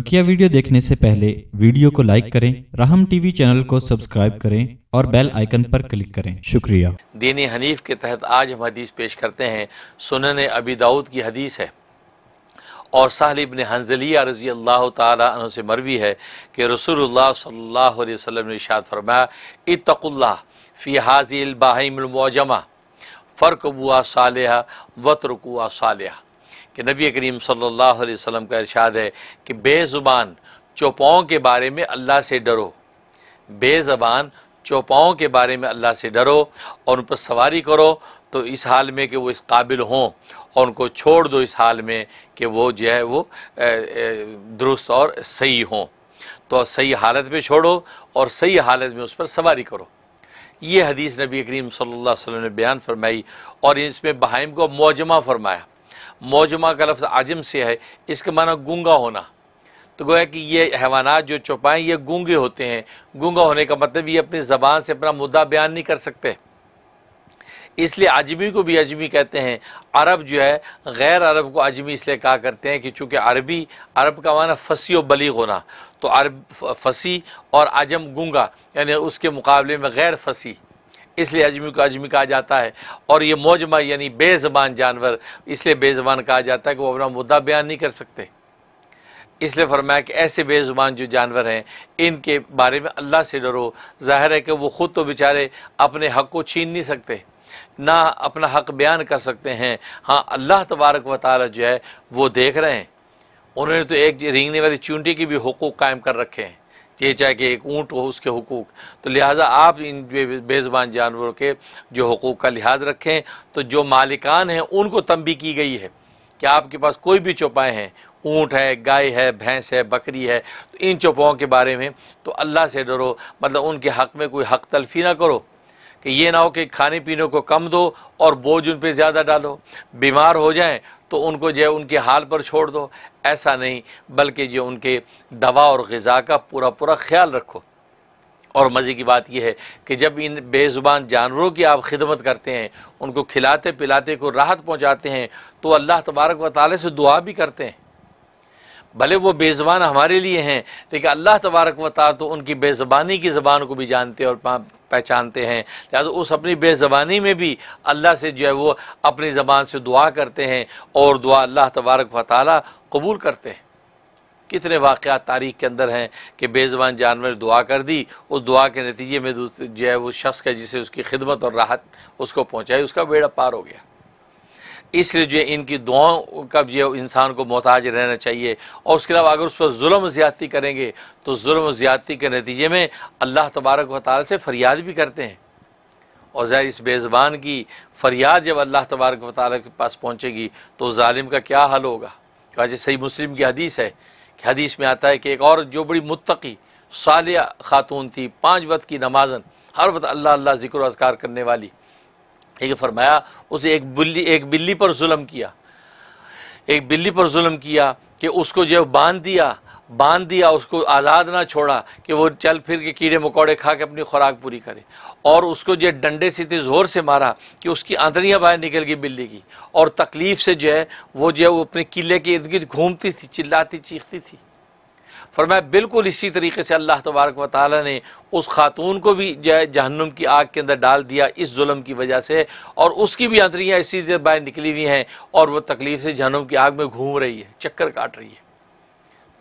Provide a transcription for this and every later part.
बकिया वीडियो देखने से पहले वीडियो को लाइक करें रहम टीवी चैनल को सब्सक्राइब करें और बेल आइकन पर क्लिक करें शुक्रिया दीनी हनीफ के तहत आज हम हदीस पेश करते हैं सुनन अबी दाऊद की हदीस है और साहलिब ने हंजलिया रजी अल्लाह तु से मरवी है कि रसूलुल्लाह सल्लल्लाहु अलैहि वसल्लम ने इशाद फरमाया इतकुल्ला फ़ी हाजिल बाहिमजमा फ़र्क बुआ सालह वतरकुआ सालह कि नबी करीम सल्लल्लाहु अलैहि वसल्लम का इरशाद है कि बेज़ुबान चौपाओं के बारे में अल्लाह से डरो बेज़बान चौपाओं के बारे में अल्लाह से डरो और उन पर सवारी करो तो इस हाल में कि वो इस काबिल हों और उनको छोड़ दो इस हाल में कि वो जो है वो दुरुस्त और सही हों तो सही हालत में छोड़ो और सही हालत में उस पर सवारी करो ये हदीस नबी करीम सल्लल्लाहु अलैहि वसल्लम ने बयान फरमाई और इसमें बहाइम को मौजमा फरमाया मौजमा का लफ्ज़ आजम से है इसका माना गूंगा होना तो गोया कि ये हैवानात जो चौपाएँ ये गूंगे होते हैं गूंगा होने का मतलब ये अपनी ज़बान से अपना मुद्दा बयान नहीं कर सकते इसलिए अजमी को भी अजमी कहते हैं अरब जो है गैर अरब को अजमी इसलिए कहा करते हैं कि चूँकि अरबी अरब का माना फसी और बलीग होना तो अरब फसी और अजम गूंगा यानी उसके मुकाबले में गैर फसी इसलिए अजमी को अजमी कहा जाता है और ये मौजमा यानी बेज़बान जानवर इसलिए बेज़बान कहा जाता है कि वो अपना मुद्दा बयान नहीं कर सकते इसलिए फरमाया कि ऐसे बेज़ुबान जो जानवर हैं इनके बारे में अल्लाह से डरो जाहिर है कि वो ख़ुद तो बेचारे अपने हक़ को छीन नहीं सकते ना अपना हक़ बयान कर सकते हैं हाँ अल्लाह तबारक व ताली जो है वो देख रहे हैं उन्होंने तो एक रेंगने वाली चूंटी की भी हकूक़ कायम कर रखे हैं ये चाहे कि एक ऊँट हो उसके हकूक़ तो लिहाजा आप इन बेज़बान जानवरों के जो हकूक़ का लिहाज रखें तो जो मालिकान हैं उनको तंबी की गई है कि आपके पास कोई भी चौपाएँ हैं ऊँट है गाय है भैंस है बकरी है तो इन चौपाओं के बारे में तो अल्लाह से डरो मतलब उनके हक़ में कोई हक़ तलफी ना करो कि ये ना हो कि खाने पीने को कम दो और बोझ उन पर ज़्यादा डालो बीमार हो जाएँ तो उनको जो है उनके हाल पर छोड़ दो ऐसा नहीं बल्कि जो उनके दवा और ग़ज़ा का पूरा पूरा ख्याल रखो और मज़े की बात यह है कि जब इन बेज़ुबान जानवरों की आप खिदमत करते हैं उनको खिलाते पिलाते को राहत पहुँचाते हैं तो अल्लाह तबारक व ताले से दुआ भी करते हैं भले वो बेज़बान हमारे लिए हैं लेकिन अल्लाह तबारक व ताली तो उनकी बेज़बानी की ज़बान को भी जानते हैं और पहचानते हैं लिहाजा उस अपनी बेज़बानी में भी अल्लाह से जो है वो अपनी ज़बान से दुआ करते हैं और दुआ अल्लाह तबारक व ताली कबूल करते हैं कितने वाक़ तारीख के अंदर हैं कि बेज़बान जानवर दुआ कर दी उस दुआ के नतीजे में जो है वो शख्स का जिसे उसकी खिदमत और राहत उसको पहुँचाई उसका बेड़ा पार हो गया इसलिए जो इनकी दुआओं का जो इंसान को मोहताज रहना चाहिए और उसके अलावा अगर उस पर जुल्म ज़्यादती करेंगे तो जुल्म ज़्यादती के नतीजे में अल्लाह तबारक व ताल से फरियाद भी करते हैं और ज़ाहिर इस बेज़बान की फरियाद जब अल्लाह तबारक व ताल के पास पहुँचेगी तो ालिम का क्या हल होगा वाजे सही मुस्लिम की हदीस है कि हदीस में आता है कि एक और जो बड़ी मुतकी सालिया खातून थी पाँच वक्त की नमाजन हर वक्त अल्लाह अल्लाह ज़िक्र अजकार करने वाली ठीक है फरमाया उसने एक बिल्ली एक बिल्ली पर जुल्म किया एक बिल्ली पर जुल्म किया कि उसको जो बांध दिया बांध दिया उसको आज़ाद ना छोड़ा कि वो चल फिर के कीड़े मकोड़े खा के अपनी खुराक पूरी करे और उसको जो डंडे से इतने ज़ोर से मारा कि उसकी आंतरियाँ बाहर निकल गई बिल्ली की और तकलीफ़ से जो है वो जो है वो अपने किले के इर्द गिर्द घूमती थी चिल्लाती चीखती थी फरमाया बिल्कुल इसी तरीके से अल्लाह तबारक व ताली ने उस खातून को भी जहन्नुम की आग के अंदर डाल दिया इस जुल्म की वजह से और उसकी भी अंतरियाँ इसी तरह बाहर निकली हुई हैं और वह तकलीफ से जहनुम की आग में घूम रही है चक्कर काट रही है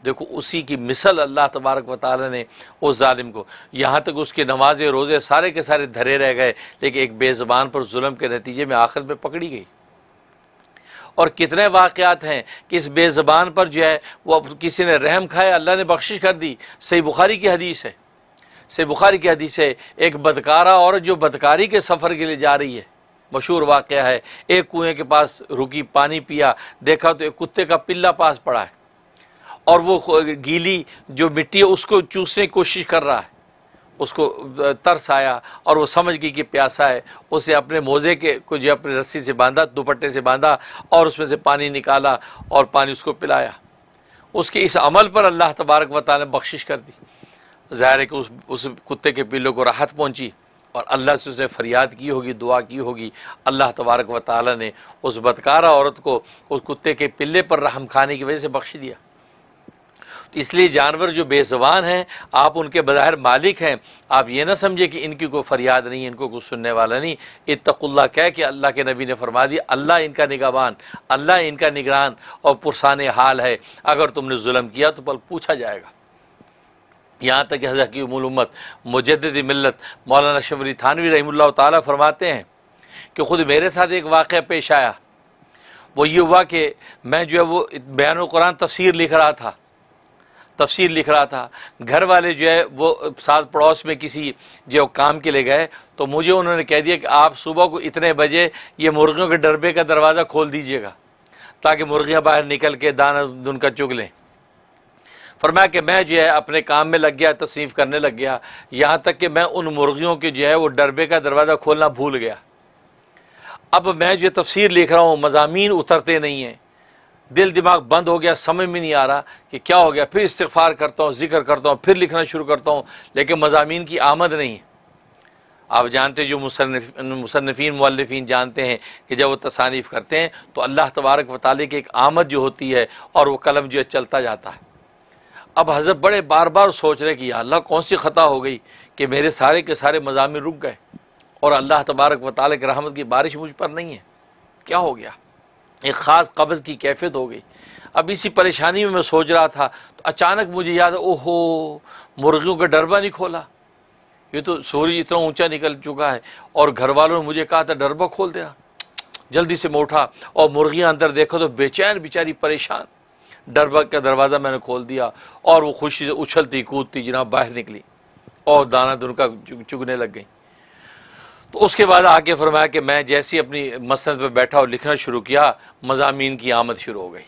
देखो उसी की मिसल अल्लाह तबारक व ताली ने उस ालिम को यहाँ तक उसके नमाजे रोज़े सारे के सारे धरे रह गए लेकिन एक बेज़बान पर म के नतीजे में आखिर में पकड़ी गई और कितने वाक़ात हैं कि इस बेज़बान पर जो है वह किसी ने रहम खाया अल्लाह ने बख्शिश कर दी सही बुखारी की हदीस है सही बुखारी की हदीस है एक बदकारा और जो बदकारी के सफ़र के लिए जा रही है मशहूर वाक़ है एक कुएँ के पास रुकी पानी पिया देखा तो एक कुत्ते का पिल्ला पास पड़ा है और वो गीली जो मिट्टी है उसको चूसने की कोशिश कर रहा है उसको तरस आया और वो समझ गई कि प्यासा है उसे अपने मोजे के को जो अपने रस्सी से बांधा दुपट्टे से बांधा और उसमें से पानी निकाला और पानी उसको पिलाया उसके इस अमल पर अल्लाह तबारक व ने बख्शिश कर दी ज़ाहिर है कि उस उस कुत्ते के पिल्लों को राहत पहुँची और अल्लाह से उसने फरियाद की होगी दुआ की होगी अल्लाह तबारक व ताली ने उस बदकारा औरत को उस कुत्ते के पिल्ले पर रहम खाने की वजह से बख्श दिया इसलिए जानवर जो बेजबान हैं आप उनके बज़ाहिर मालिक हैं आप ये ना समझे कि इनकी कोई फरियाद नहीं इनको कुछ सुनने वाला नहीं इतकुल्ला कह के अल्लाह के नबी ने फरमा दिया अल्लाह इनका निगाबान अल्लाह इनका निगरान और पुरसान हाल है अगर तुमने जुल्म किया तो पल पूछा जाएगा यहाँ तक हजरत की उम्मत मुजद मिलत मौलाना शबरी थानवी रही तरमाते फरमाते हैं कि ख़ुद मेरे साथ एक वाक़ पेश आया वो ये हुआ कि मैं जो है वो बयान कुरान तफसीर लिख रहा था तफसीर लिख रहा था घर वाले जो है वो साथ पड़ोस में किसी जो काम के लिए गए तो मुझे उन्होंने कह दिया कि आप सुबह को इतने बजे ये मुर्गियों के डरबे का दरवाज़ा खोल दीजिएगा ताकि मुर्गियाँ बाहर निकल के दाना का चुग लें फरमाया कि मैं जो है अपने काम में लग गया तसनीफ़ करने लग गया यहाँ तक कि मैं उन मुर्गियों के जो है वो डरबे का दरवाज़ा खोलना भूल गया अब मैं जो तफसीर लिख रहा हूँ मजामी उतरते नहीं हैं दिल दिमाग बंद हो गया समझ में नहीं आ रहा कि क्या हो गया फिर इस्तफ़ार करता हूँ जिक्र करता हूँ फिर लिखना शुरू करता हूँ लेकिन मजामी की आमद नहीं है आप जानते जो मुसनफ मुलफ़ी जानते हैं कि जब वो तसानीफ़ करते हैं तो अल्लाह तबारक वाली की एक आमद जो होती है और वह कलम जो है चलता जाता है अब हज़रत बड़े बार बार सोच रहे कि अल्लाह कौन सी ख़ता हो गई कि मेरे सारे के सारे मजामी रुक गए और अल्लाह तबारक वाली की रहमत की बारिश मुझ पर नहीं है क्या हो गया एक ख़ास कब्ज़ की कैफियत हो गई अब इसी परेशानी में मैं सोच रहा था तो अचानक मुझे याद ओहो मुर्गियों का डरबा नहीं खोला ये तो सूर्य इतना ऊंचा निकल चुका है और घर वालों ने मुझे कहा था डरबा खोल देना जल्दी से मैं उठा और मुर्गियां अंदर देखो तो बेचैन बेचारी परेशान डरबा का दरवाज़ा मैंने खोल दिया और वो खुशी से उछलती कूदती जनाब बाहर निकली और दाना दुनका चुगने लग गई तो उसके बाद आके फरमाया कि मैं जैसी अपनी मसनत पर बैठा और लिखना शुरू किया मजामी की आमद शुरू हो गई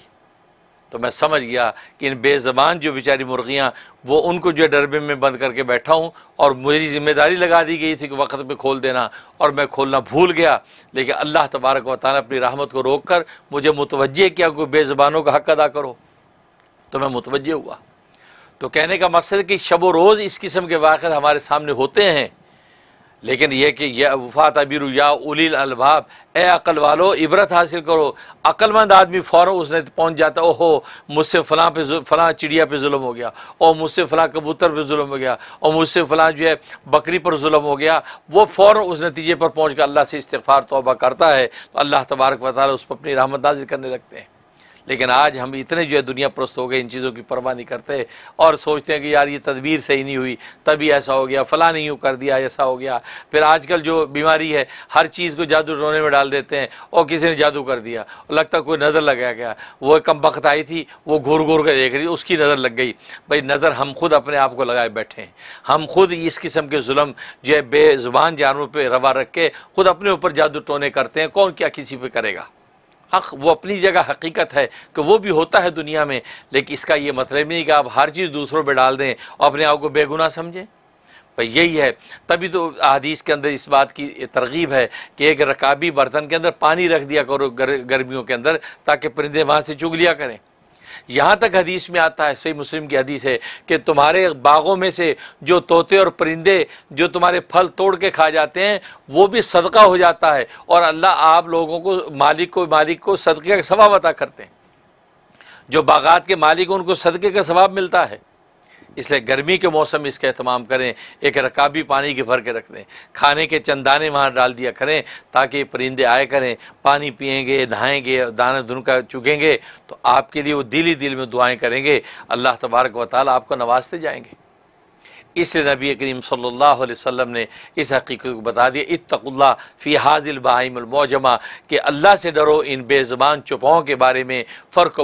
तो मैं समझ गया कि इन बेज़बान जो बेचारी मुर्गियाँ वो उनको जो डरबे में बंद करके बैठा हूँ और मेरी जिम्मेदारी लगा दी गई थी कि वक्त पे खोल देना और मैं खोलना भूल गया लेकिन अल्लाह तबारक वाली अपनी रहमत को रोक कर मुझे मुतवजह किया कि बेज़बानों का हक अदा करो तो मैं मुतवजह हुआ तो कहने का मकसद कि शब व रोज़ इस किस्म के वाक़ हमारे सामने होते हैं लेकिन यह कि यह वफ़ा तबीर या उलील अलबाब ए अकल वालो इबरत हासिल करो अक्लमंद आदमी फ़ौर उसने पहुँच जाता ओहो मुझसे फ़लाँ पे फ़लाँ चिड़िया पे म हो गया और मुझसे फ़लाँ कबूतर पे म हो गया और मुझसे फ़लाँ जो है बकरी पर म हो गया वो फ़ौर उस नतीजे पर पहुँच कर अल्लाह से इस्तफ़ार तोबा करता है तो अल्लाह तबारक वाली उस पर अपनी रहमत नाजिल करने लगते हैं लेकिन आज हम इतने जो है दुनिया प्रस्त हो गए इन चीज़ों की परवाह नहीं करते और सोचते हैं कि यार ये तदबीर सही नहीं हुई तभी ऐसा हो गया फ़लाँ नहीं यूँ कर दिया ऐसा हो गया फिर आजकल जो बीमारी है हर चीज़ को जादू टोने में डाल देते हैं और किसी ने जादू कर दिया लगता कोई नज़र लगाया गया वो कम वक्त आई थी वो घूर घूर कर देख रही उसकी नज़र लग गई भाई नज़र हम खुद अपने आप को लगाए बैठे हैं हम खुद इस किस्म के जुल्म जो है बेज़ुबान जानवरों पर रवा रख के खुद अपने ऊपर जादू टोने करते हैं कौन क्या किसी पर करेगा हक वो अपनी जगह हकीकत है कि वो भी होता है दुनिया में लेकिन इसका ये मतलब नहीं कि आप हर चीज़ दूसरों पर डाल दें और अपने आप को बेगुना समझें पर यही है तभी तो अदीस के अंदर इस बात की तरगीब है कि एक रकाबी बर्तन के अंदर पानी रख दिया करो गर, गर्मियों के अंदर ताकि परिंदे वहाँ से चुग लिया करें यहाँ तक हदीस में आता है सही मुस्लिम की हदीस है कि तुम्हारे बागों में से जो तोते और परिंदे जो तुम्हारे फल तोड़ के खा जाते हैं वो भी सदका हो जाता है और अल्लाह आप लोगों को मालिक को मालिक को सदक़े का सवाब अता करते हैं जो बागात के मालिक उनको सदक़े का सवाब मिलता है इसलिए गर्मी के मौसम में इसका अहतमाम करें एक रकाबी पानी की भर के रख दें खाने के चंदाने वहाँ डाल दिया करें ताकि परिंदे आए करें पानी पिएंगे नहाएंगे दाना धुन का चुगेंगे तो आपके लिए वो दिल ही दिल में दुआएं करेंगे अल्लाह तबारक वाली आपको नवाजते जाएंगे इसलिए नबी करीम सल्लल्लाहु अलैहि वसल्लम ने इस हकीकत को बता दिया इतकुल्ला फ़ी हाजिल बाहिमजमा कि अल्लाह से डरो इन बेज़बान चुपाओं के बारे में फ़र्क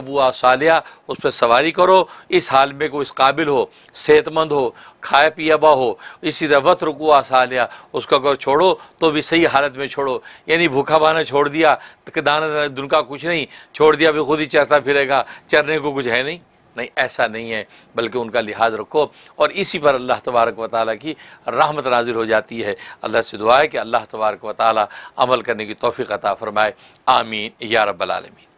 सालिया उस पर सवारी करो इस हाल में को इस काबिल हो सेहतमंद हो खाए पिया हो इसी तरह वत रुकुआ सालिया उसको अगर छोड़ो तो भी सही हालत में छोड़ो यानी भूखा बहाना छोड़ दिया दाना दुनका कुछ नहीं छोड़ दिया भी खुद ही चरता फिरेगा चरने को कुछ है नहीं नहीं ऐसा नहीं है बल्कि उनका लिहाज रखो और इसी पर अल्लाह तबारक व ताली की रहमत नाजिल हो जाती है अल्लाह से दुआ है कि अल्लाह तबारक व ताली अमल करने की तोफ़ी अता फ़रमाए आमीन या रब्बालमीन